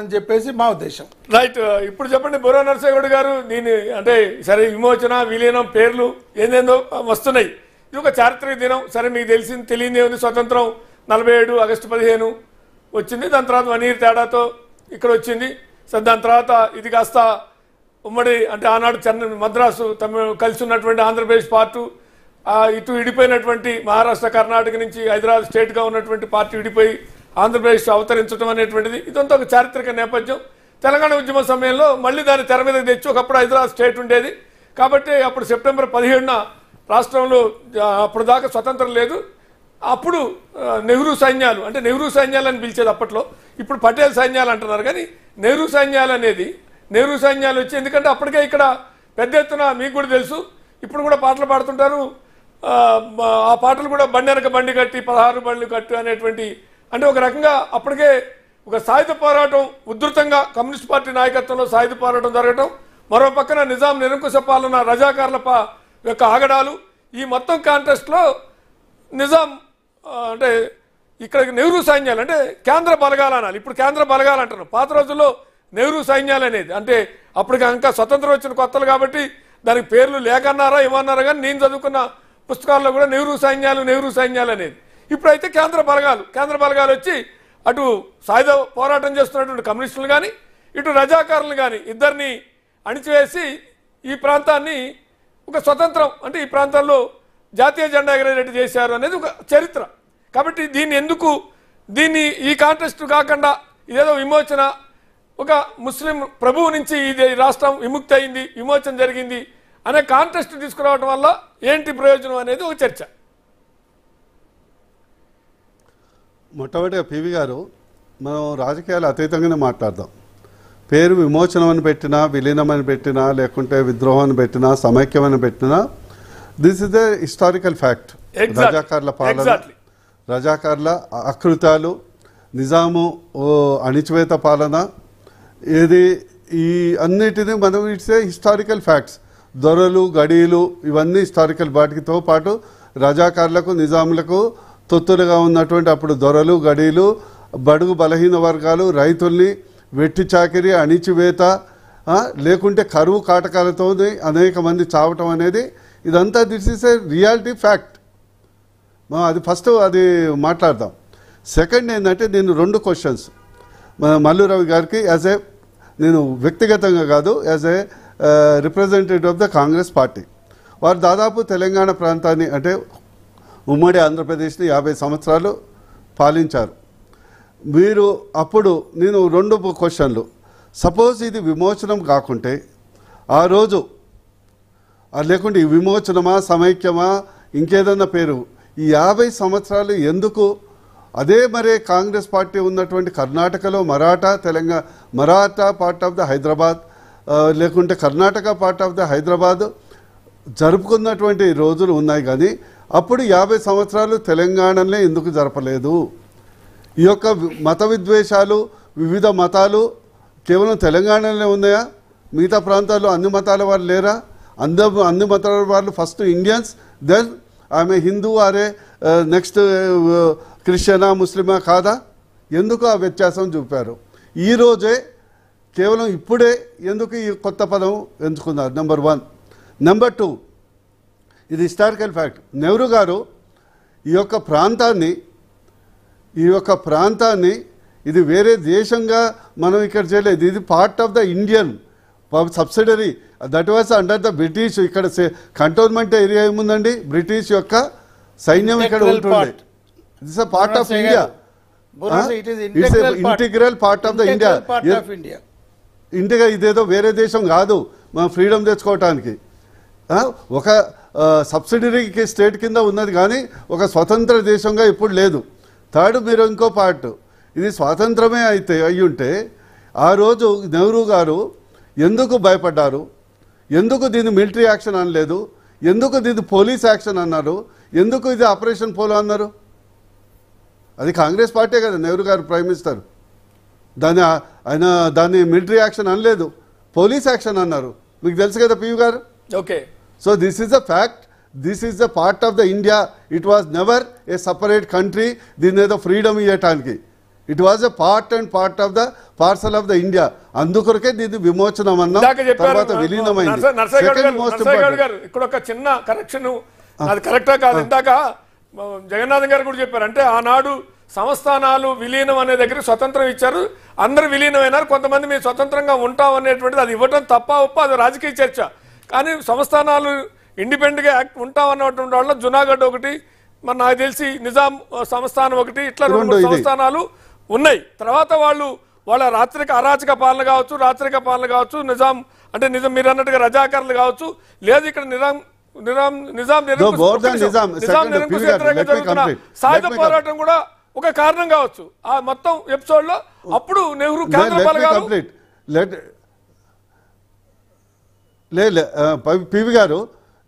అని చెప్పేసి మా ఉద్దేశం రైట్ uh, ఇప్పుడు చెప్పండి బుర్రా నరసింహగౌడ్ గారు నేను అంటే సరే విమోచన విలీనం పేర్లు ఏందేందో వస్తున్నాయి ఇది ఒక చారిత్రక దినం సరే మీకు తెలిసింది తెలియని ఉంది స్వతంత్రం నలభై ఏడు ఆగస్టు పదిహేను వచ్చింది దాని తర్వాత వనీర్ తేడాతో ఇక్కడ వచ్చింది సరే దాని తర్వాత ఇది కాస్త ఉమ్మడి అంటే ఆనాడు చెన్న మద్రాసు తమిళ కలిసి ఉన్నటువంటి ఆంధ్రప్రదేశ్ పార్టు ఇటు విడిపోయినటువంటి మహారాష్ట్ర కర్ణాటక నుంచి హైదరాబాద్ స్టేట్గా ఉన్నటువంటి పార్టీ విడిపోయి ఆంధ్రప్రదేశ్ అవతరించడం అనేటువంటిది ఇదంతా ఒక చారిత్రక నేపథ్యం తెలంగాణ ఉద్యమ సమయంలో మళ్ళీ దాన్ని తెర మీద తెచ్చి ఒకప్పుడు హైదరాబాద్ స్టేట్ ఉండేది కాబట్టి అప్పుడు సెప్టెంబర్ పదిహేడున రాష్ట్రంలో అప్పుడు దాకా స్వతంత్రం లేదు అప్పుడు నెహ్రూ సైన్యాలు అంటే నెహ్రూ సైన్యాలు అని పిలిచేది అప్పట్లో ఇప్పుడు పటేల్ సైన్యాలు అంటున్నారు కానీ నెహ్రూ సైన్యాలు అనేది నెహ్రూ సైన్యాలు వచ్చి ఎందుకంటే అప్పటికే ఇక్కడ పెద్ద ఎత్తున మీకు కూడా తెలుసు ఇప్పుడు కూడా పాటలు పాడుతుంటారు ఆ పాటలు కూడా బండి వెనక బండి కట్టి పదహారు బండ్లు కట్టు అనేటువంటి అంటే ఒక రకంగా అప్పటికే ఒక సాయుధ పోరాటం ఉధృతంగా కమ్యూనిస్ట్ పార్టీ నాయకత్వంలో సాయుధ పోరాటం జరగటం మరో పక్కన నిజాం నిరంకుశ పాలన రజాకారుల యొక్క ఆగడాలు ఈ మొత్తం కాంటెస్ట్లో నిజాం అంటే ఇక్కడ నెహ్రూ సైన్యాలు అంటే కేంద్ర బలగాలు అనాలి ఇప్పుడు కేంద్ర బలగాలు అంటారు పాత రోజుల్లో నెహ్రూ సైన్యాలు అనేది అంటే అప్పుడు కనుక స్వతంత్రం వచ్చిన కొత్తలు కాబట్టి దానికి పేర్లు లేకన్నారా ఏమన్నారా కానీ నేను చదువుకున్న పుస్తకాల్లో కూడా నెహ్రూ సైన్యాలు నెహ్రూ సైన్యాలు అనేది ఇప్పుడైతే కేంద్ర బలగాలు కేంద్ర బలగాలు వచ్చి అటు సాయుధ పోరాటం చేస్తున్నటువంటి కమ్యూనిస్టులు కానీ ఇటు రజాకారులు కానీ ఇద్దరిని అణిచివేసి ఈ ప్రాంతాన్ని ఒక స్వతంత్రం అంటే ఈ ప్రాంతాల్లో జాతీయ జెండా ఎగరేటట్టు చేశారు అనేది ఒక చరిత్ర కాబట్టి దీన్ని ఎందుకు దీన్ని ఈ కాంటెస్ట్ కాకుండా ఇదేదో విమోచన ఒక ముస్లిం ప్రభువు నుంచి ఇది రాష్ట్రం విముక్తి అయింది విమోచన జరిగింది అనే కాంటెస్ట్ తీసుకురావడం వల్ల ఏంటి ప్రయోజనం అనేది ఒక చర్చ మొట్టమొదటిగా పివి గారు మనం రాజకీయాలు అతీతంగానే మాట్లాడదాం పేరు విమోచనమని పెట్టినా విలీనమని పెట్టినా లేకుంటే విద్రోహం పెట్టినా సమైక్యమని పెట్టినా this is the historical fact రజాకారుల పాలన రజాకారుల అకృతాలు నిజాము అణిచివేత పాలన ఇది ఈ అన్నిటినీ మనం ఇట్స్ హిస్టారికల్ ఫ్యాక్ట్స్ దొరలు గడీలు ఇవన్నీ హిస్టారికల్ వాటితో పాటు రజాకారులకు నిజాములకు తొత్తులుగా ఉన్నటువంటి అప్పుడు దొరలు గడీలు బడుగు బలహీన వర్గాలు రైతుల్ని వెట్టి చాకిరి అణిచివేత లేకుంటే కరువు కాటకాలతో అనేక మంది చావటం అనేది ఇదంతా this is a reality fact అది ఫస్ట్ అది మాట్లాడదాం సెకండ్ ఏంటంటే నేను రెండు క్వశ్చన్స్ మన రవి గారికి యాజ్ ఏ నేను వ్యక్తిగతంగా కాదు as a representative of the Congress party వారు దాదాపు తెలంగాణ ప్రాంతాన్ని అంటే ఉమ్మడి ఆంధ్రప్రదేశ్ని యాభై సంవత్సరాలు పాలించారు మీరు అప్పుడు నేను రెండు క్వశ్చన్లు సపోజ్ ఇది విమోచనం కాకుంటే ఆ రోజు లేకుంటే ఈ విమోచనమా సమైక్యమా ఇంకేదన్నా పేరు ఈ యాభై సంవత్సరాలు ఎందుకు అదే మరే కాంగ్రెస్ పార్టీ ఉన్నటువంటి కర్ణాటకలో Maratha Telangana Maratha part of the Hyderabad లేకుంటే Karnataka part of the Hyderabad జరుపుకున్నటువంటి రోజులు ఉన్నాయి కానీ అప్పుడు యాభై సంవత్సరాలు తెలంగాణనే ఎందుకు జరపలేదు ఈ యొక్క మత విద్వేషాలు వివిధ మతాలు కేవలం తెలంగాణలోనే ఉన్నాయా మిగతా ప్రాంతాల్లో అన్ని మతాల వాళ్ళు లేరా అంద అన్ని మతాల వాళ్ళు ఫస్ట్ ఇండియన్స్ దెన్ ఆమె హిందూ ఆరే నెక్స్ట్ క్రిస్టియనా ముస్లిమా కాదా ఎందుకు ఆ వ్యత్యాసం చూపారు ఈరోజే కేవలం ఇప్పుడే ఎందుకు ఈ కొత్త పదం ఎంచుకున్నారు నెంబర్ వన్ నెంబర్ టూ ఇది హిస్టారికల్ ఫ్యాక్ట్ నెహ్రూ గారు ఈ యొక్క ప్రాంతాన్ని ఈ యొక్క ప్రాంతాన్ని ఇది వేరే దేశంగా మనం ఇక్కడ చేయలేదు ఇది part of the Indian subsidiary that was under the British ఇక్కడ కంటోన్మెంట్ ఏరియా ఏముందండి బ్రిటిష్ యొక్క సైన్యం ఇక్కడ ఉంటుంది part of India integral part of the India India ఇదేదో వేరే దేశం కాదు మనం ఫ్రీడమ్ తెచ్చుకోవటానికి ah? ఒక సబ్సిడరీకి స్టేట్ కింద ఉన్నది కానీ ఒక స్వతంత్ర దేశంగా ఇప్పుడు లేదు థర్డ్ మీరు ఇంకో పార్ట్ ఇది స్వాతంత్రమే అయితే అయ్యుంటే ఆ రోజు నెహ్రూ గారు ఎందుకు భయపడ్డారు ఎందుకు దీన్ని మిలిటరీ యాక్షన్ అనలేదు ఎందుకు దీన్ని పోలీస్ యాక్షన్ అన్నారు ఎందుకు ఇది ఆపరేషన్ పోలో అన్నారు అది కాంగ్రెస్ పార్టీ కదా నెహ్రూ గారు ప్రైమ్ మినిస్టర్ దాన్ని ఆయన దాన్ని మిలిటరీ యాక్షన్ అనలేదు పోలీస్ యాక్షన్ అన్నారు మీకు తెలుసు కదా పియు గారు okay so this is a fact this is a part of the India it was never a separate country This is the ఇవ్వటానికి it was a part and part of the parcel of the India అందుకొరకే దీన్ని విమోచనం అన్నాం తర్వాత విలీనమైంది ఇక్కడ ఒక చిన్న correction అది కరెక్టా కాదు ఇందాక జగన్నాథం గారు కూడా చెప్పారు అంటే ఆనాడు సంస్థానాలు విలీనం అనే దగ్గర స్వతంత్రం ఇచ్చారు అందరూ విలీనమైనారు కొంతమంది మేము స్వతంత్రంగా ఉంటాం అనేటువంటిది అది ఇవ్వటం తప్ప ఒప్ప అది రాజకీయ చర్చ కానీ సంస్థానాలు ఇండిపెండెంట్గా యాక్ట్ ఉంటామన్నటువంటి వాళ్ళ జునాగఢ్ ఒకటి మరి నాకు తెలిసి నిజాం సంస్థానం ఒకటి ఇట్లా రెండు సంస్థానాలు ఉన్నాయి తర్వాత వాళ్ళు వాళ్ళ రాత్రిక అరాచక పాలన కావచ్చు రాత్రిక పాలన కావచ్చు నిజాం అంటే నిజం మీరు అన్నట్టుగా రజాకర్లు కావచ్చు లేదు ఇక్కడ నిజాం నిజాం నిజాం నిజాం వ్యతిరేకంగా జరుగుతున్న పోరాటం కూడా ఒక కారణం కావచ్చు ఆ మొత్తం ఎపిసోడ్ లో అప్పుడు నెహ్రూ కేంద్ర బలగాలు లేదు పివి గారు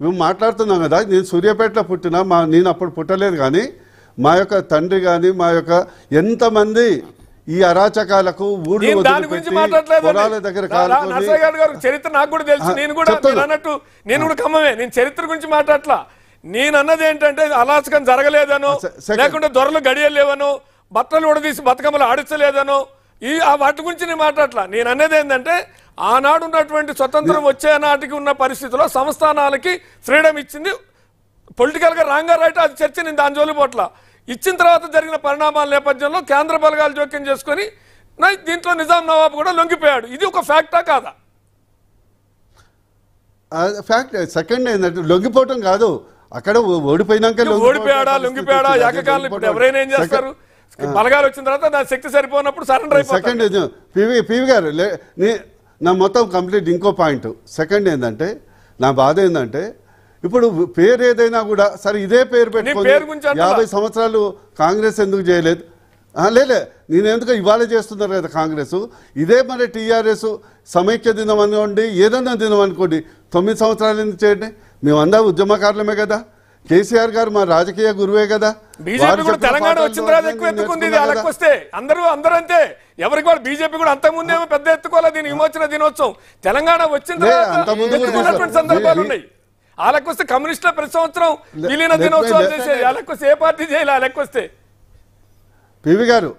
మేము మాట్లాడుతున్నాం కదా నేను సూర్యాపేటలో పుట్టినా మా నేను అప్పుడు పుట్టలేదు కానీ మా యొక్క తండ్రి కానీ మా యొక్క ఎంతమంది ఈ అరాచకాలకు ఊళ్ళు దగ్గర చరిత్ర నాకు కూడా తెలుసు నేను కూడా అన్నట్టు నేను నేను చరిత్ర గురించి మాట్లాడలా నేను అన్నది ఏంటంటే అలాచకం జరగలేదను లేకుంటే దొరలు గడియలేవను బట్టలు ఉడదీసి బతుకమ్మలు ఆడించలేదను ఈ ఆ వాటి గురించి నేను మాట్లాడలా నేను అనేది ఏంటంటే ఆనాడు ఉన్నటువంటి స్వతంత్రం వచ్చే నాటికి ఉన్న పరిస్థితిలో సంస్థానాలకి ఫ్రీడమ్ ఇచ్చింది పొలిటికల్గా రాంగా రైట్ అది చర్చ నేను దాని జోలు పోట్ల ఇచ్చిన తర్వాత జరిగిన పరిణామాల నేపథ్యంలో కేంద్ర బలగాలు జోక్యం చేసుకొని దీంట్లో నిజాం నవాబ్ కూడా లొంగిపోయాడు ఇది ఒక ఫ్యాక్టా కాదా ఫ్యాక్ట్ సెకండ్ ఏంటంటే లొంగిపోవటం కాదు అక్కడ ఓడిపోయినాక ఓడిపోయాడా లొంగిపోయాడా ఏకకాలం ఎవరైనా ఏం చేస్తారు బలగాలు వచ్చిన తర్వాత నా శక్తి సరిపోనప్పుడు సరెండర్ సెకండ్ పివి పివి గారు నా మొత్తం కంప్లీట్ ఇంకో పాయింట్ సెకండ్ ఏంటంటే నా బాధ ఏంటంటే ఇప్పుడు పేరు ఏదైనా కూడా సరే ఇదే పేరు పెట్టుకుని యాభై సంవత్సరాలు కాంగ్రెస్ ఎందుకు చేయలేదు లేలే నేను ఎందుకు ఇవాళ చేస్తున్నారు కదా కాంగ్రెస్ ఇదే మరి టీఆర్ఎస్ సమైక్య దినం అనుకోండి ఏదన్నా దినం అనుకోండి తొమ్మిది సంవత్సరాలు ఎందుకు చేయండి మేమందా ఉద్యమకారులమే కదా కేసీఆర్ గారు మా రాజకీయ గురువే కదా బీజేపీ కూడా తెలంగాణ వచ్చిన తర్వాత ఎక్కువ ఎత్తుకుంది వాళ్ళకి వస్తే అందరూ అందరూ అంతే ఎవరికి కూడా బీజేపీ కూడా ముందే పెద్ద ఎత్తుకోవాలి దీని విమోచన దినోత్సవం తెలంగాణ వచ్చిన తర్వాత సందర్భాలు ఉన్నాయి వాళ్ళకి వస్తే కమ్యూనిస్టుల ప్రతి సంవత్సరం విలీన దినోత్సవం చేసేది వాళ్ళకి వస్తే ఏ పార్టీ చేయాలి వాళ్ళకి వస్తే పివి గారు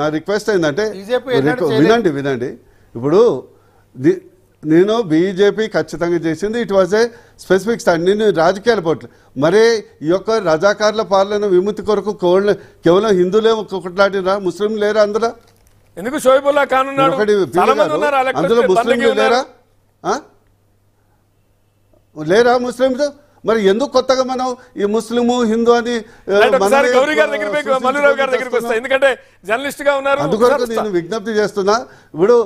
నా రిక్వెస్ట్ ఏంటంటే వినండి వినండి ఇప్పుడు నేను బీజేపీ ఖచ్చితంగా చేసింది it was a specific stand నేను రాజకీయాలు పోట్లు మరే ఈ యొక్క రజాకారుల పాలన విముక్తి కొరకు కేవలం హిందువులే కొట్లాడినరా ముస్లింలు లేరా అందులో ఎందుకు షోయిబుల్లా ఖాన్ అందులో ముస్లింలు లేరా లేరా ముస్లింలు మరి ఎందుకు కొత్తగా మనం ఈ ముస్లిము హిందూ అని ఎందుకంటే జర్నలిస్ట్ గా ఉన్నారు అందుకొరకు నేను విజ్ఞప్తి చేస్తున్నా ఇప్పుడు